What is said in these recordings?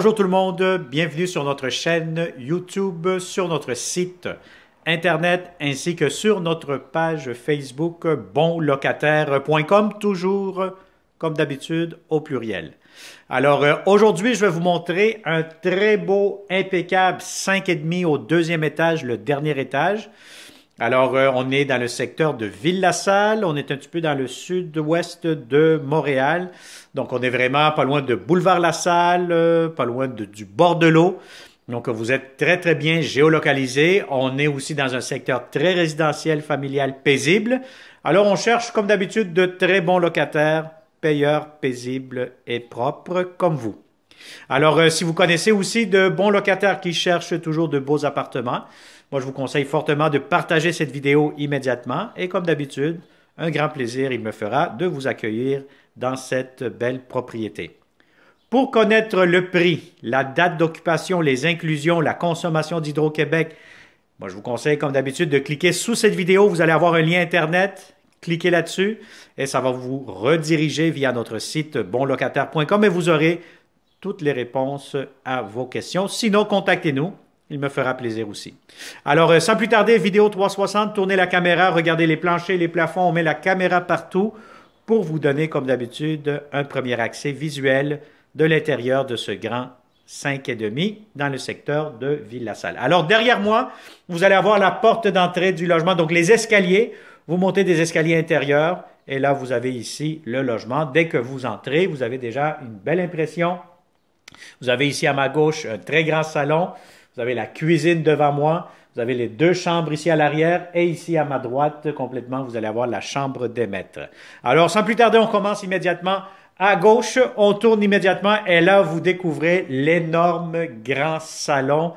Bonjour tout le monde, bienvenue sur notre chaîne YouTube, sur notre site Internet ainsi que sur notre page Facebook bonlocataire.com, toujours comme d'habitude au pluriel. Alors euh, aujourd'hui, je vais vous montrer un très beau, impeccable 5,5 au deuxième étage, le dernier étage. Alors, euh, on est dans le secteur de ville la on est un petit peu dans le sud-ouest de Montréal. Donc, on est vraiment pas loin de boulevard la euh, pas loin du bord de l'eau. Donc, vous êtes très, très bien géolocalisé. On est aussi dans un secteur très résidentiel, familial, paisible. Alors, on cherche, comme d'habitude, de très bons locataires, payeurs, paisibles et propres comme vous. Alors, euh, si vous connaissez aussi de bons locataires qui cherchent toujours de beaux appartements, moi, je vous conseille fortement de partager cette vidéo immédiatement. Et comme d'habitude, un grand plaisir, il me fera de vous accueillir dans cette belle propriété. Pour connaître le prix, la date d'occupation, les inclusions, la consommation d'Hydro-Québec, moi, je vous conseille, comme d'habitude, de cliquer sous cette vidéo. Vous allez avoir un lien Internet. Cliquez là-dessus et ça va vous rediriger via notre site bonlocataire.com et vous aurez toutes les réponses à vos questions. Sinon, contactez-nous. Il me fera plaisir aussi. Alors, euh, sans plus tarder, vidéo 360, tournez la caméra, regardez les planchers, les plafonds, on met la caméra partout pour vous donner, comme d'habitude, un premier accès visuel de l'intérieur de ce grand demi dans le secteur de Ville-la-Salle. Alors, derrière moi, vous allez avoir la porte d'entrée du logement, donc les escaliers. Vous montez des escaliers intérieurs et là, vous avez ici le logement. Dès que vous entrez, vous avez déjà une belle impression vous avez ici à ma gauche un très grand salon. Vous avez la cuisine devant moi. Vous avez les deux chambres ici à l'arrière et ici à ma droite complètement, vous allez avoir la chambre des maîtres. Alors, sans plus tarder, on commence immédiatement. À gauche, on tourne immédiatement et là, vous découvrez l'énorme grand salon.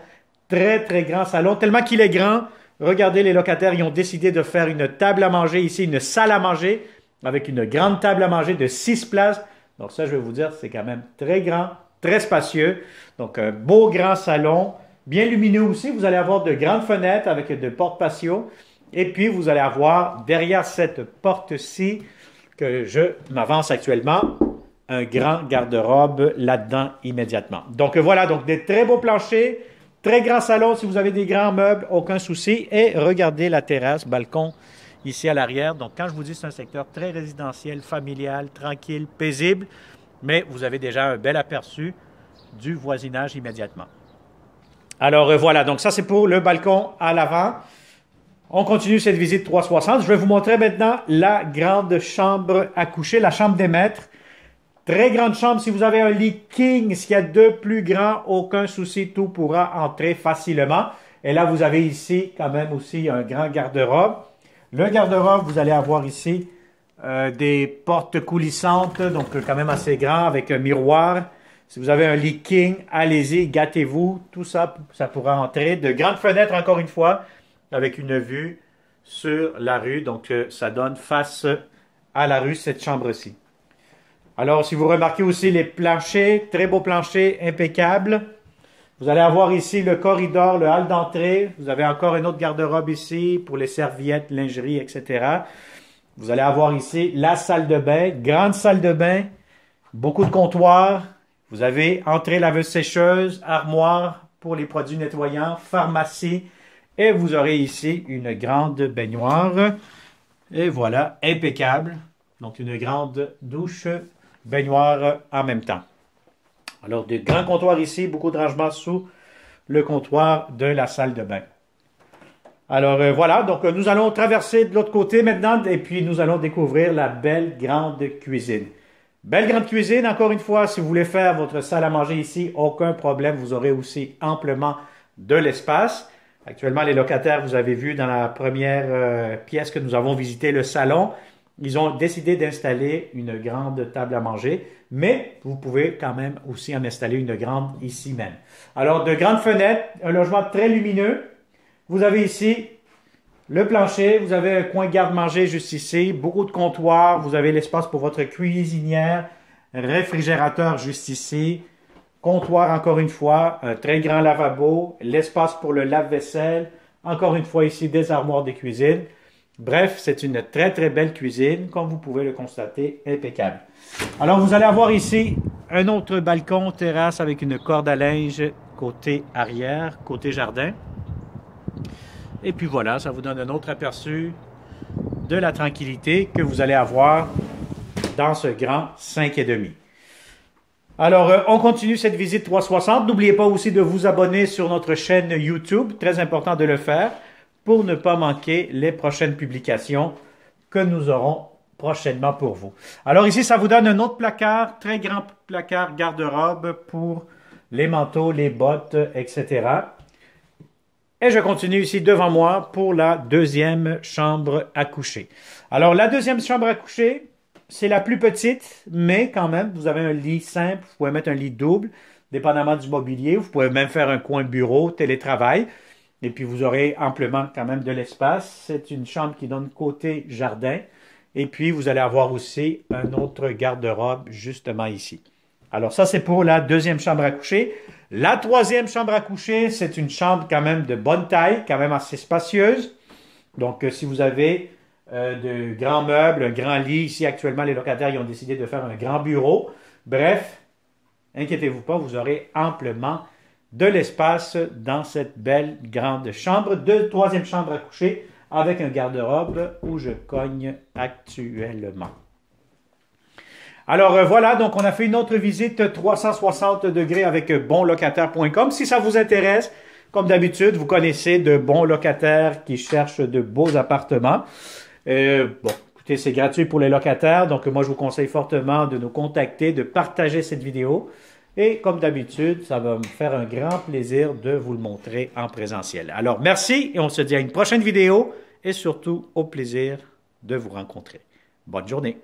Très, très grand salon, tellement qu'il est grand. Regardez, les locataires, ils ont décidé de faire une table à manger ici, une salle à manger avec une grande table à manger de six places. Donc ça, je vais vous dire, c'est quand même très grand, très spacieux. Donc, un beau grand salon, bien lumineux aussi. Vous allez avoir de grandes fenêtres avec de portes patio. Et puis, vous allez avoir derrière cette porte-ci, que je m'avance actuellement, un grand garde-robe là-dedans immédiatement. Donc voilà, donc des très beaux planchers, très grand salon. Si vous avez des grands meubles, aucun souci. Et regardez la terrasse, balcon ici à l'arrière. Donc quand je vous dis c'est un secteur très résidentiel, familial, tranquille, paisible, mais vous avez déjà un bel aperçu du voisinage immédiatement. Alors euh, voilà, donc ça c'est pour le balcon à l'avant. On continue cette visite 360. Je vais vous montrer maintenant la grande chambre à coucher, la chambre des maîtres. Très grande chambre, si vous avez un lit king, s'il y a deux plus grands, aucun souci, tout pourra entrer facilement. Et là, vous avez ici quand même aussi un grand garde-robe. Le garde-robe, vous allez avoir ici euh, des portes coulissantes, donc euh, quand même assez grand, avec un miroir. Si vous avez un leaking, allez-y, gâtez-vous. Tout ça, ça pourra entrer. De grandes fenêtres, encore une fois, avec une vue sur la rue. Donc, euh, ça donne face à la rue, cette chambre-ci. Alors, si vous remarquez aussi les planchers, très beau planchers, impeccable. Vous allez avoir ici le corridor, le hall d'entrée. Vous avez encore une autre garde-robe ici pour les serviettes, lingerie, etc. Vous allez avoir ici la salle de bain, grande salle de bain, beaucoup de comptoirs. Vous avez entrée laveuse sécheuse, armoire pour les produits nettoyants, pharmacie. Et vous aurez ici une grande baignoire. Et voilà, impeccable. Donc une grande douche, baignoire en même temps. Alors, des grands comptoirs ici, beaucoup de rangements sous le comptoir de la salle de bain. Alors euh, voilà, donc euh, nous allons traverser de l'autre côté maintenant et puis nous allons découvrir la belle grande cuisine. Belle grande cuisine, encore une fois, si vous voulez faire votre salle à manger ici, aucun problème, vous aurez aussi amplement de l'espace. Actuellement, les locataires, vous avez vu dans la première euh, pièce que nous avons visité, le salon, ils ont décidé d'installer une grande table à manger, mais vous pouvez quand même aussi en installer une grande ici même. Alors, de grandes fenêtres, un logement très lumineux, vous avez ici le plancher, vous avez un coin garde-manger juste ici, beaucoup de comptoirs, vous avez l'espace pour votre cuisinière, réfrigérateur juste ici, comptoir encore une fois, un très grand lavabo, l'espace pour le lave-vaisselle, encore une fois ici des armoires de cuisine. Bref, c'est une très très belle cuisine, comme vous pouvez le constater, impeccable. Alors vous allez avoir ici un autre balcon, terrasse avec une corde à linge côté arrière, côté jardin. Et puis voilà, ça vous donne un autre aperçu de la tranquillité que vous allez avoir dans ce grand 5,5. Alors, euh, on continue cette visite 360. N'oubliez pas aussi de vous abonner sur notre chaîne YouTube, très important de le faire, pour ne pas manquer les prochaines publications que nous aurons prochainement pour vous. Alors ici, ça vous donne un autre placard, très grand placard garde-robe pour les manteaux, les bottes, etc. Et je continue ici devant moi pour la deuxième chambre à coucher. Alors, la deuxième chambre à coucher, c'est la plus petite, mais quand même, vous avez un lit simple, vous pouvez mettre un lit double, dépendamment du mobilier, vous pouvez même faire un coin bureau, télétravail, et puis vous aurez amplement quand même de l'espace. C'est une chambre qui donne côté jardin, et puis vous allez avoir aussi un autre garde-robe justement ici. Alors ça, c'est pour la deuxième chambre à coucher. La troisième chambre à coucher, c'est une chambre quand même de bonne taille, quand même assez spacieuse. Donc, euh, si vous avez euh, de grands meubles, un grand lit, ici actuellement, les locataires ont décidé de faire un grand bureau. Bref, inquiétez-vous pas, vous aurez amplement de l'espace dans cette belle grande chambre. de troisième chambre à coucher avec un garde-robe où je cogne actuellement. Alors euh, voilà, donc on a fait une autre visite 360 euh, degrés avec euh, bonlocataire.com. Si ça vous intéresse, comme d'habitude, vous connaissez de bons locataires qui cherchent de beaux appartements. bon, écoutez, c'est gratuit pour les locataires, donc moi je vous conseille fortement de nous contacter, de partager cette vidéo. Et comme d'habitude, ça va me faire un grand plaisir de vous le montrer en présentiel. Alors merci et on se dit à une prochaine vidéo et surtout au plaisir de vous rencontrer. Bonne journée.